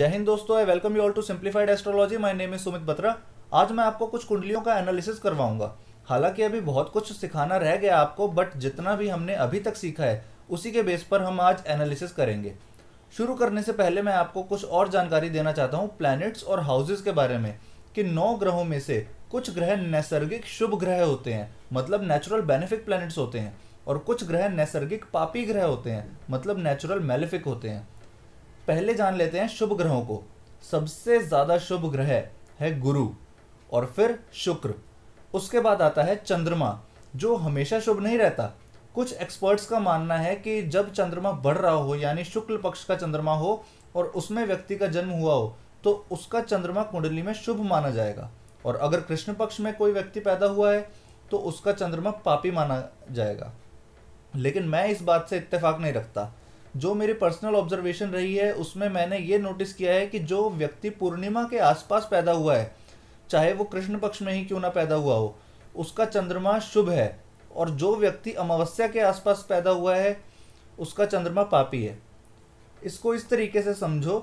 जय हिंद दोस्तों I welcome you all to simplified astrology my name is Sumit Batra आज मैं आपको कुछ कुंडलियों का एनालिसिस करवाऊंगा हालांकि अभी बहुत कुछ सिखाना रह गया आपको बट जितना भी हमने अभी तक सीखा है उसी के बेस पर हम आज एनालिसिस करेंगे शुरू करने से पहले मैं आपको कुछ और जानकारी देना चाहता हूँ प्लैनेट्स और हाउसेज के बारे में कि नौ ग्रहों में से कुछ ग्रह नैसर्गिक शुभ ग्रह होते हैं मतलब नेचुरल बेनिफिक प्लैनेट्स होते हैं और कुछ ग्रह नैसर्गिक पापी ग्रह होते हैं मतलब नेचुरल मेलिफिक होते हैं पहले जान लेते हैं शुभ ग्रहों को सबसे ज़्यादा शुभ ग्रह है गुरु और फिर शुक्र उसके बाद आता है चंद्रमा जो हमेशा शुभ नहीं रहता कुछ एक्सपर्ट्स का मानना है कि जब चंद्रमा बढ़ रहा हो यानी शुक्ल पक्ष का चंद्रमा हो और उसमें व्यक्ति का जन्म हुआ हो तो उसका चंद्रमा कुंडली में शुभ माना जाएगा और अगर कृष्ण पक्ष में कोई व्यक्ति पैदा हुआ है तो उसका चंद्रमा पापी माना जाएगा लेकिन मैं इस बात से इत्तेफाक नहीं रखता जो मेरी पर्सनल ऑब्जर्वेशन रही है उसमें मैंने ये नोटिस किया है कि जो व्यक्ति पूर्णिमा के आसपास पैदा हुआ है चाहे वो कृष्ण पक्ष में ही क्यों ना पैदा हुआ हो उसका चंद्रमा शुभ है और जो व्यक्ति अमावस्या के आसपास पैदा हुआ है उसका चंद्रमा पापी है इसको इस तरीके से समझो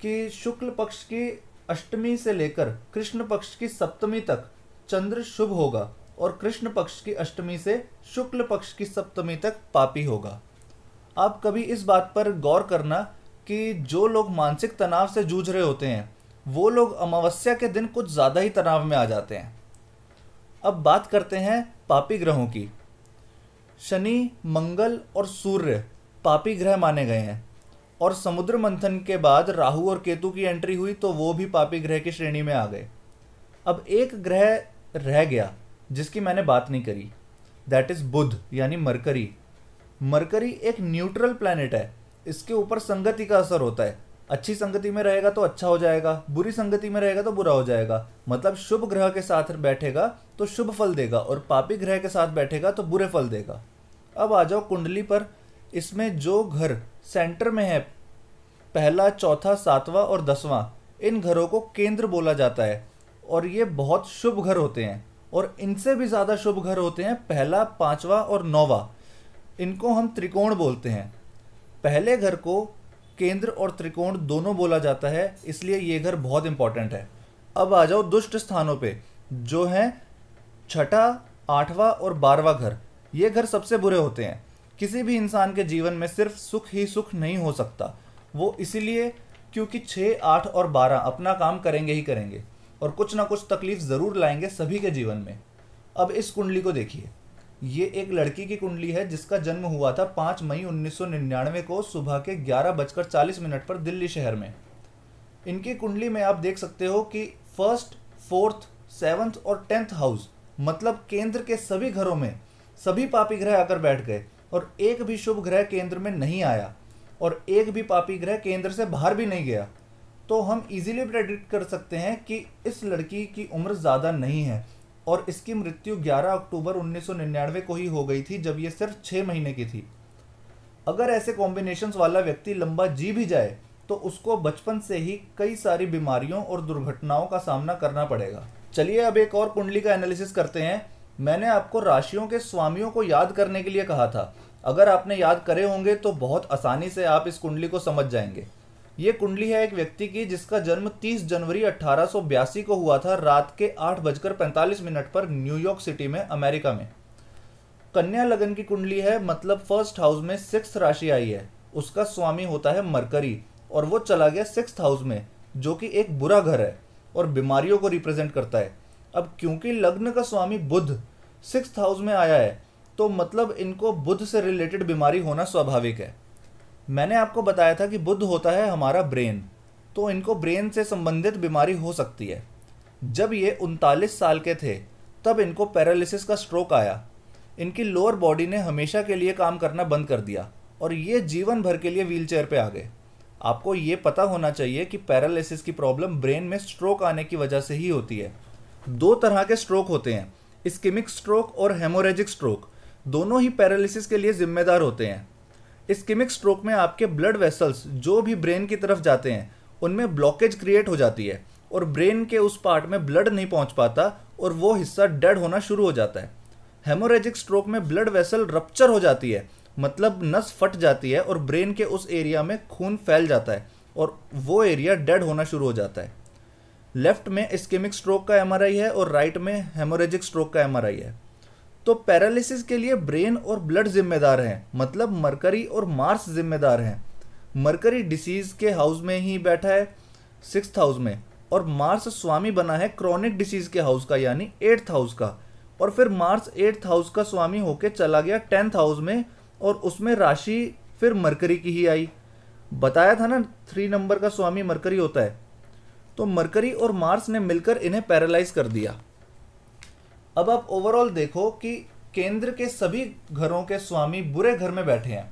कि शुक्ल पक्ष की अष्टमी से लेकर कृष्ण पक्ष की सप्तमी तक चंद्र शुभ होगा और कृष्ण पक्ष की अष्टमी से शुक्ल पक्ष की सप्तमी तक पापी होगा आप कभी इस बात पर गौर करना कि जो लोग मानसिक तनाव से जूझ रहे होते हैं वो लोग अमावस्या के दिन कुछ ज़्यादा ही तनाव में आ जाते हैं अब बात करते हैं पापी ग्रहों की शनि मंगल और सूर्य पापी ग्रह माने गए हैं और समुद्र मंथन के बाद राहु और केतु की एंट्री हुई तो वो भी पापी ग्रह की श्रेणी में आ गए अब एक ग्रह रह गया जिसकी मैंने बात नहीं करी दैट इज़ बुध यानी मरकरी मरकरी एक न्यूट्रल प्लानट है इसके ऊपर संगति का असर होता है अच्छी संगति में रहेगा तो अच्छा हो जाएगा बुरी संगति में रहेगा तो बुरा हो जाएगा मतलब शुभ ग्रह के साथ बैठेगा तो शुभ फल देगा और पापी ग्रह के साथ बैठेगा तो बुरे फल देगा अब आ जाओ कुंडली पर इसमें जो घर सेंटर में है पहला चौथा सातवां और दसवां इन घरों को केंद्र बोला जाता है और ये बहुत शुभ घर होते हैं और इनसे भी ज़्यादा शुभ घर होते हैं पहला पाँचवा और नौवा इनको हम त्रिकोण बोलते हैं पहले घर को केंद्र और त्रिकोण दोनों बोला जाता है इसलिए ये घर बहुत इंपॉर्टेंट है अब आ जाओ दुष्ट स्थानों पे जो हैं छठा आठवां और बारहवा घर ये घर सबसे बुरे होते हैं किसी भी इंसान के जीवन में सिर्फ सुख ही सुख नहीं हो सकता वो इसीलिए क्योंकि छः आठ और बारह अपना काम करेंगे ही करेंगे और कुछ ना कुछ तकलीफ ज़रूर लाएंगे सभी के जीवन में अब इस कुंडली को देखिए ये एक लड़की की कुंडली है जिसका जन्म हुआ था पांच मई 1999 को सुबह के ग्यारह बजकर चालीस मिनट पर दिल्ली शहर में इनकी कुंडली में आप देख सकते हो कि फर्स्ट फोर्थ सेवन्थ और टेंथ हाउस मतलब केंद्र के सभी घरों में सभी पापी ग्रह आकर बैठ गए और एक भी शुभ ग्रह केंद्र में नहीं आया और एक भी पापी ग्रह केंद्र से बाहर भी नहीं गया तो हम इजीली प्रेडिक्ट कर सकते हैं कि इस लड़की की उम्र ज़्यादा नहीं है और इसकी मृत्यु 11 अक्टूबर 1999 को ही हो गई थी जब ये सिर्फ छः महीने की थी अगर ऐसे कॉम्बिनेशंस वाला व्यक्ति लंबा जी भी जाए तो उसको बचपन से ही कई सारी बीमारियों और दुर्घटनाओं का सामना करना पड़ेगा चलिए अब एक और कुंडली का एनालिसिस करते हैं मैंने आपको राशियों के स्वामियों को याद करने के लिए कहा था अगर आपने याद करे होंगे तो बहुत आसानी से आप इस कुंडली को समझ जाएंगे ये कुंडली है एक व्यक्ति की जिसका जन्म 30 जनवरी अठारह को हुआ था रात के आठ बजकर पैंतालीस मिनट पर न्यूयॉर्क सिटी में अमेरिका में कन्या लगन की कुंडली है मतलब फर्स्ट हाउस में सिक्स राशि आई है उसका स्वामी होता है मरकरी और वो चला गया सिक्स हाउस में जो कि एक बुरा घर है और बीमारियों को रिप्रेजेंट करता है अब क्योंकि लग्न का स्वामी बुध सिक्स हाउस में आया है तो मतलब इनको बुध से रिलेटेड बीमारी होना स्वाभाविक है मैंने आपको बताया था कि बुद्ध होता है हमारा ब्रेन तो इनको ब्रेन से संबंधित बीमारी हो सकती है जब ये उनतालीस साल के थे तब इनको पैरालिसिस का स्ट्रोक आया इनकी लोअर बॉडी ने हमेशा के लिए काम करना बंद कर दिया और ये जीवन भर के लिए व्हीलचेयर पे आ गए आपको ये पता होना चाहिए कि पैरालिसिस की प्रॉब्लम ब्रेन में स्ट्रोक आने की वजह से ही होती है दो तरह के स्ट्रोक होते हैं स्किमिक स्ट्रोक और हेमोरेजिक स्ट्रोक दोनों ही पैरालिसिस के लिए जिम्मेदार होते हैं इस्केमिक स्ट्रोक में आपके ब्लड वेसल्स जो भी ब्रेन की तरफ जाते हैं उनमें ब्लॉकेज क्रिएट हो जाती है और ब्रेन के उस पार्ट में ब्लड नहीं पहुंच पाता और वो हिस्सा डेड होना शुरू हो जाता है हेमोरेजिक स्ट्रोक में ब्लड वेसल रप्चर हो जाती है मतलब नस फट जाती है और ब्रेन के उस एरिया में खून फैल जाता है और वो एरिया डेड होना शुरू हो जाता है लेफ्ट में स्केमिक स्ट्रोक का एम है और राइट में हेमोरेजिक स्ट्रोक का एम है तो पैरालिसिस के लिए ब्रेन और ब्लड जिम्मेदार हैं मतलब मरकरी और मार्स जिम्मेदार हैं मरकरी डिसीज़ के हाउस में ही बैठा है सिक्स हाउस में और मार्स स्वामी बना है क्रॉनिक डिसीज़ के हाउस का यानी एट्थ हाउस का और फिर मार्स एट्थ हाउस का स्वामी होके चला गया टेंथ हाउस में और उसमें राशि फिर मरकरी की ही आई बताया था ना थ्री नंबर का स्वामी मरकरी होता है तो मरकरी और मार्स ने मिलकर इन्हें पैरालाइज कर दिया अब आप ओवरऑल देखो कि केंद्र के सभी घरों के स्वामी बुरे घर में बैठे हैं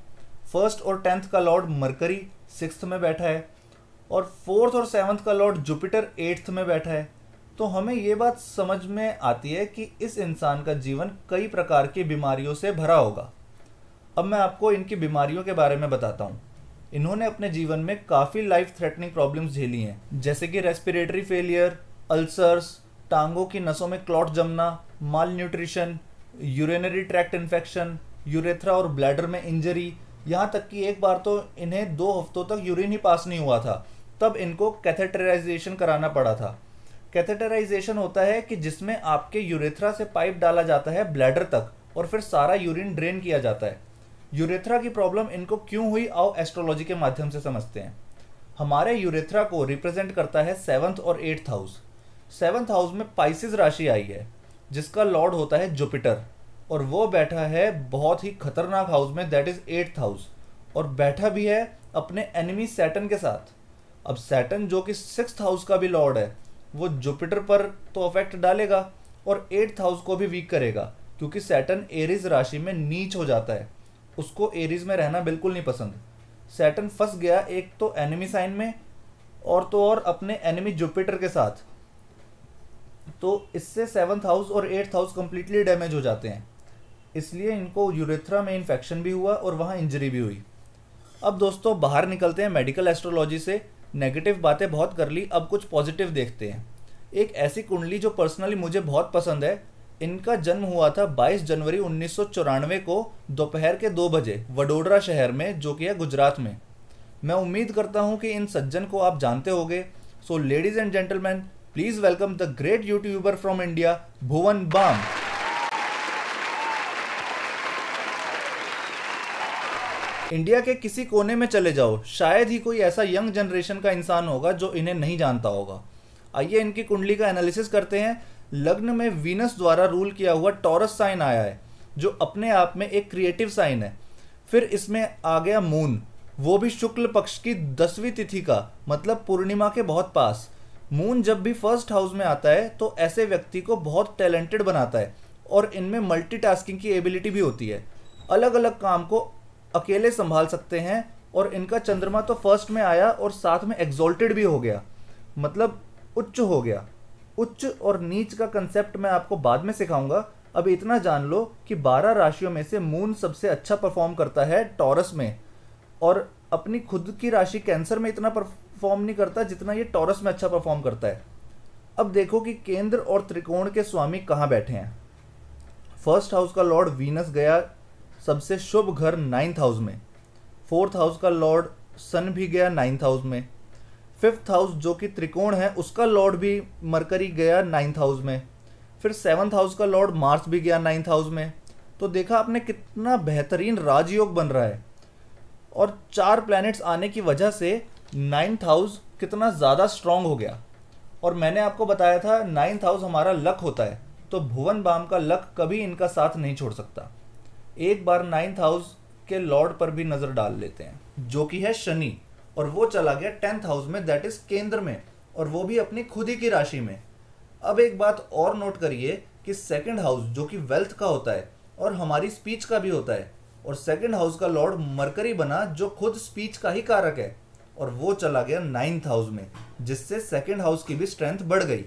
फर्स्ट और टेंथ का लॉर्ड मरकरी सिक्स में बैठा है और फोर्थ और सेवन्थ का लॉर्ड जुपिटर एट्थ में बैठा है तो हमें ये बात समझ में आती है कि इस इंसान का जीवन कई प्रकार की बीमारियों से भरा होगा अब मैं आपको इनकी बीमारियों के बारे में बताता हूँ इन्होंने अपने जीवन में काफ़ी लाइफ थ्रेटनिंग प्रॉब्लम्स झेली हैं जैसे कि रेस्पिरेटरी फेलियर अल्सर्स टांगों की नसों में क्लॉट जमना malnutrition urinary tract infection urethra और ब्लैडर में इंजरी यहाँ तक कि एक बार तो इन्हें दो हफ्तों तक यूरिन ही पास नहीं हुआ था तब इनको कैथेटराइजेशन कराना पड़ा था कैथेटराइजेशन होता है कि जिसमें आपके यूरेथ्रा से पाइप डाला जाता है ब्लैडर तक और फिर सारा यूरिन ड्रेन किया जाता है यूरेथ्रा की प्रॉब्लम इनको क्यों हुई आओ एस्ट्रोलॉजी के माध्यम से समझते हैं हमारे यूरेथ्रा को रिप्रेजेंट करता है सेवन्थ और एट्थ हाउस सेवन्थ हाउस में पाइसिस राशि आई है जिसका लॉर्ड होता है जुपिटर और वो बैठा है बहुत ही खतरनाक हाउस में दैट इज एट्थ हाउस और बैठा भी है अपने एनिमी सैटन के साथ अब सैटन जो कि सिक्स हाउस का भी लॉर्ड है वो जुपिटर पर तो अफेक्ट डालेगा और एट्थ हाउस को भी वीक करेगा क्योंकि सैटन एरिज राशि में नीच हो जाता है उसको एरिज में रहना बिल्कुल नहीं पसंद सैटन फंस गया एक तो एनिमी साइन में और तो और अपने एनिमी जुपिटर के साथ तो इससे सेवन्थ हाउस और एट्थ हाउस कम्प्लीटली डैमेज हो जाते हैं इसलिए इनको यूरेथ्रा में इन्फेक्शन भी हुआ और वहाँ इंजरी भी हुई अब दोस्तों बाहर निकलते हैं मेडिकल एस्ट्रोलॉजी से नेगेटिव बातें बहुत कर ली अब कुछ पॉजिटिव देखते हैं एक ऐसी कुंडली जो पर्सनली मुझे बहुत पसंद है इनका जन्म हुआ था 22 जनवरी उन्नीस को दोपहर के दो बजे वडोदरा शहर में जो कि है गुजरात में मैं उम्मीद करता हूँ कि इन सज्जन को आप जानते होंगे so ladies and gentleman Please welcome the great YouTuber from India, Bhuvan Bam. India के किसी कोने में चले जाओ शायद ही कोई ऐसा यंग जनरेशन का इंसान होगा जो इन्हें नहीं जानता होगा आइए इनकी कुंडली का एनालिसिस करते हैं लग्न में वीनस द्वारा रूल किया हुआ टॉरस साइन आया है जो अपने आप में एक क्रिएटिव साइन है फिर इसमें आ गया मून वो भी शुक्ल पक्ष की दसवीं तिथि का मतलब पूर्णिमा के बहुत पास मून जब भी फर्स्ट हाउस में आता है तो ऐसे व्यक्ति को बहुत टैलेंटेड बनाता है और इनमें मल्टीटास्किंग की एबिलिटी भी होती है अलग अलग काम को अकेले संभाल सकते हैं और इनका चंद्रमा तो फर्स्ट में आया और साथ में एग्जॉल्टेड भी हो गया मतलब उच्च हो गया उच्च और नीच का कंसेप्ट मैं आपको बाद में सिखाऊंगा अब इतना जान लो कि 12 राशियों में से मून सबसे अच्छा परफॉर्म करता है टॉरस में और अपनी खुद की राशि कैंसर में इतना परफॉर्म नहीं करता जितना ये टॉरस में अच्छा परफॉर्म करता है अब देखो कि केंद्र और त्रिकोण के स्वामी कहाँ बैठे हैं फर्स्ट हाउस का लॉर्ड वीनस गया सबसे शुभ घर नाइन्थ हाउस में फोर्थ हाउस का लॉर्ड सन भी गया नाइन्थ हाउस में फिफ्थ हाउस जो कि त्रिकोण है उसका लॉर्ड भी मरकरी गया नाइन्थ हाउस में फिर सेवन्थ हाउस का लॉर्ड मार्स भी गया नाइन्थ हाउस में तो देखा आपने कितना बेहतरीन राजयोग बन रहा है और चार प्लैनेट्स आने की वजह से नाइन्थ हाउस कितना ज़्यादा स्ट्रांग हो गया और मैंने आपको बताया था नाइन्थ हाउस हमारा लक होता है तो भुवन बाम का लक कभी इनका साथ नहीं छोड़ सकता एक बार नाइन्थ हाउस के लॉर्ड पर भी नज़र डाल लेते हैं जो कि है शनि और वो चला गया टेंथ हाउस में दैट इज़ केंद्र में और वो भी अपनी खुद ही की राशि में अब एक बात और नोट करिए कि सेकंड हाउस जो कि वेल्थ का होता है और हमारी स्पीच का भी होता है और सेकंड हाउस का लॉर्ड मरकरी बना जो खुद स्पीच का ही कारक है और वो चला गया नाइन्थ हाउस में जिससे सेकेंड हाउस की भी स्ट्रेंथ बढ़ गई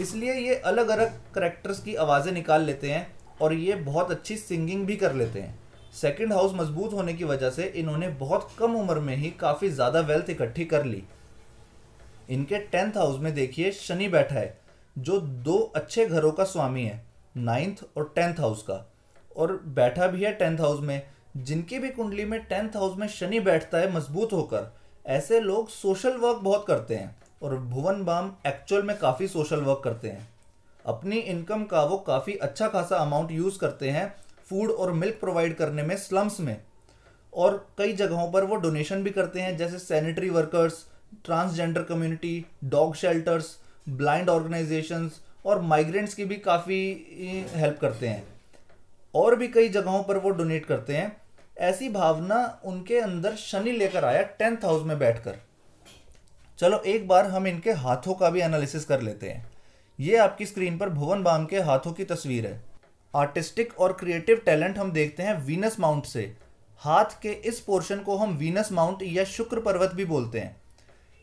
इसलिए ये अलग अलग करेक्टर्स की आवाज़ें निकाल लेते हैं और ये बहुत अच्छी सिंगिंग भी कर लेते हैं सेकेंड हाउस मजबूत होने की वजह से इन्होंने बहुत कम उम्र में ही काफ़ी ज़्यादा वेल्थ इकट्ठी कर ली इनके टेंथ हाउस में देखिए शनि बैठा है जो दो अच्छे घरों का स्वामी है नाइन्थ और टेंथ हाउस का और बैठा भी है टेंथ हाउस में जिनकी भी कुंडली में टेंथ हाउस में शनि बैठता है मजबूत होकर ऐसे लोग सोशल वर्क बहुत करते हैं और भुवन बाम एक्चुअल में काफ़ी सोशल वर्क करते हैं अपनी इनकम का वो काफ़ी अच्छा खासा अमाउंट यूज़ करते हैं फूड और मिल्क प्रोवाइड करने में स्लम्स में और कई जगहों पर वो डोनेशन भी करते हैं जैसे sanitary workers transgender community dog shelters blind organisations और माइग्रेंट्स की भी काफ़ी हेल्प करते हैं और भी कई जगहों पर वो डोनेट करते हैं ऐसी भावना उनके अंदर शनि लेकर आया टेंथ हाउस में बैठकर चलो एक बार हम इनके हाथों का भी एनालिसिस कर लेते हैं ये आपकी स्क्रीन पर भुवन बाम के हाथों की तस्वीर है आर्टिस्टिक और क्रिएटिव टैलेंट हम देखते हैं वीनस माउंट से हाथ के इस पोर्शन को हम वीनस माउंट या शुक्र पर्वत भी बोलते हैं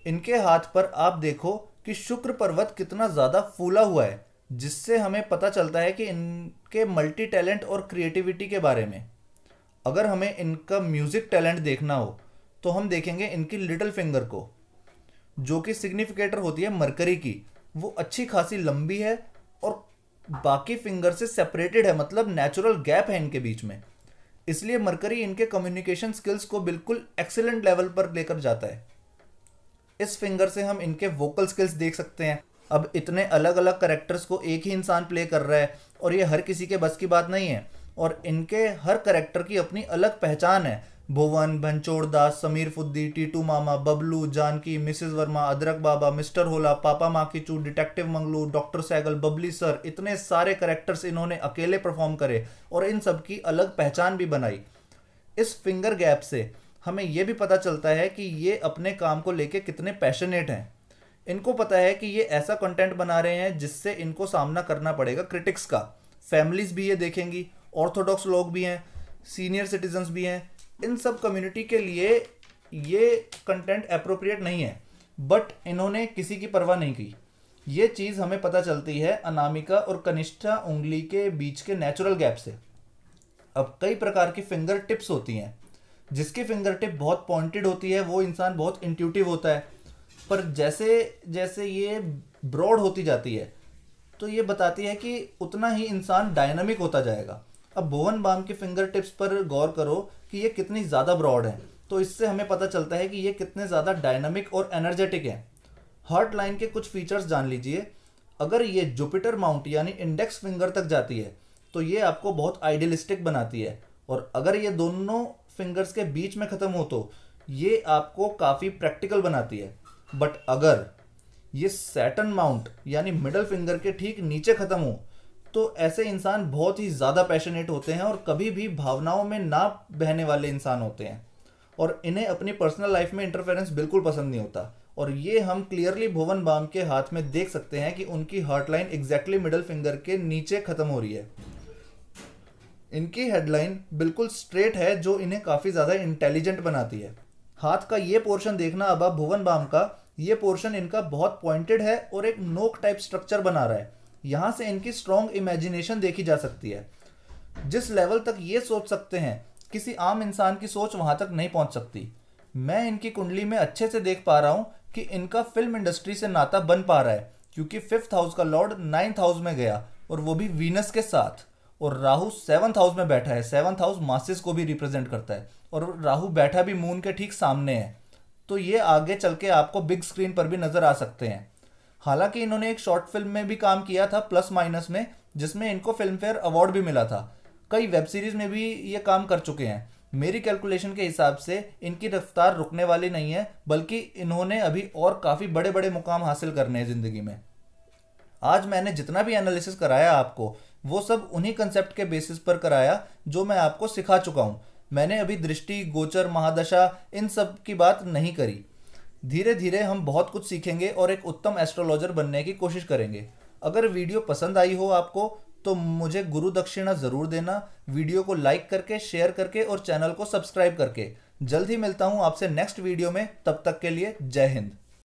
इनके हाथ पर आप देखो कि शुक्र पर्वत कितना ज़्यादा फूला हुआ है जिससे हमें पता चलता है कि इनके मल्टी टैलेंट और क्रिएटिविटी के बारे में अगर हमें इनका म्यूज़िक टैलेंट देखना हो तो हम देखेंगे इनकी लिटिल फिंगर को जो कि सिग्निफिकेटर होती है मरकरी की वो अच्छी खासी लंबी है और बाकी फिंगर से सेपरेटेड है मतलब नेचुरल गैप है इनके बीच में इसलिए मरकरी इनके कम्युनिकेशन स्किल्स को बिल्कुल एक्सेलेंट लेवल पर लेकर जाता है इस फिंगर से हम इनके वोकल स्किल्स देख सकते हैं अब इतने अलग अलग करेक्टर्स को एक ही इंसान प्ले कर रहा है और ये हर किसी के बस की बात नहीं है और इनके हर करेक्टर की अपनी अलग पहचान है Bhuvan Bhanchod Das Sameer Fuddi Titu Mama Bablu Janki Mrs Verma Adrak Baba Mr Hola पापा माँ की चू detective Mangloo doctor Sehgal Babli sir इतने सारे करेक्टर्स इन्होंने अकेले परफॉर्म करे और इन सब की अलग पहचान भी बनाई इस फिंगर गैप से हमें यह भी पता चलता है कि ये अपने काम को लेके कितने पैशनेट हैं इनको पता है कि ये ऐसा कंटेंट बना रहे हैं जिससे इनको सामना करना पड़ेगा क्रिटिक्स का फैमिलीज भी ये देखेंगी ऑर्थोडॉक्स लोग भी हैं सीनियर सिटीजन्स भी हैं इन सब कम्युनिटी के लिए ये कंटेंट अप्रोप्रिएट नहीं है बट इन्होंने किसी की परवाह नहीं की ये चीज़ हमें पता चलती है अनामिका और कनिष्ठा उंगली के बीच के नेचुरल गैप से अब कई प्रकार की फिंगर टिप्स होती हैं जिसकी फिंगर टिप बहुत पॉइंटेड होती है वो इंसान बहुत इंट्यूटिव होता है पर जैसे जैसे ये ब्रॉड होती जाती है तो ये बताती है कि उतना ही इंसान डायनामिक होता जाएगा अब भुवन बाम के फिंगर टिप्स पर गौर करो कि ये कितनी ज़्यादा ब्रॉड है तो इससे हमें पता चलता है कि ये कितने ज़्यादा डायनामिक और एनर्जेटिक है हर्ट लाइन के कुछ फीचर्स जान लीजिए अगर ये जुपिटर माउंट यानी इंडेक्स फिंगर तक जाती है तो ये आपको बहुत आइडियलिस्टिक बनाती है और अगर ये दोनों फिंगर्स के बीच में ख़त्म हो तो ये आपको काफ़ी प्रैक्टिकल बनाती है बट अगर ये सैटन माउंट यानी मिडल फिंगर के ठीक नीचे ख़त्म हो तो ऐसे इंसान बहुत ही ज़्यादा पैशनेट होते हैं और कभी भी भावनाओं में ना बहने वाले इंसान होते हैं और इन्हें अपनी पर्सनल लाइफ में इंटरफेरेंस बिल्कुल पसंद नहीं होता और ये हम क्लियरली भुवन बाम के हाथ में देख सकते हैं कि उनकी हार्टलाइन एग्जैक्टली मिडल फिंगर के नीचे ख़त्म हो रही है इनकी हेडलाइन बिल्कुल स्ट्रेट है जो इन्हें काफ़ी ज़्यादा इंटेलिजेंट बनाती है हाथ का ये पोर्शन देखना अब आप भुवन बाम का ये पोर्शन इनका बहुत पॉइंटेड है और एक नोक टाइप स्ट्रक्चर बना रहा है यहाँ से इनकी स्ट्रॉन्ग इमेजिनेशन देखी जा सकती है जिस लेवल तक ये सोच सकते हैं किसी आम इंसान की सोच वहां तक नहीं पहुंच सकती मैं इनकी कुंडली में अच्छे से देख पा रहा हूं कि इनका फिल्म इंडस्ट्री से नाता बन पा रहा है क्योंकि फिफ्थ हाउस का लॉर्ड नाइन्थ हाउस में गया और वो भी वीनस के साथ और राहु सेवन्थ हाउस में बैठा है सेवन्थ हाउस मासिस को भी रिप्रेजेंट करता है और राहु बैठा भी मून के ठीक सामने है तो ये आगे चल के आपको बिग स्क्रीन पर भी नज़र आ सकते हैं हालांकि इन्होंने एक शॉर्ट फिल्म में भी काम किया था प्लस माइनस में जिसमें इनको फिल्म फेयर अवार्ड भी मिला था कई वेब सीरीज़ में भी ये काम कर चुके हैं मेरी कैलकुलेशन के हिसाब से इनकी रफ्तार रुकने वाली नहीं है बल्कि इन्होंने अभी और काफ़ी बड़े बड़े मुकाम हासिल करने हैं ज़िंदगी में आज मैंने जितना भी एनालिसिस कराया आपको वो सब उन्हीं कंसेप्ट के बेसिस पर कराया जो मैं आपको सिखा चुका हूँ मैंने अभी दृष्टि गोचर महादशा इन सब की बात नहीं करी धीरे धीरे हम बहुत कुछ सीखेंगे और एक उत्तम एस्ट्रोलॉजर बनने की कोशिश करेंगे अगर वीडियो पसंद आई हो आपको तो मुझे गुरु दक्षिणा ज़रूर देना वीडियो को लाइक करके शेयर करके और चैनल को सब्सक्राइब करके जल्द ही मिलता हूँ आपसे नेक्स्ट वीडियो में तब तक के लिए जय हिंद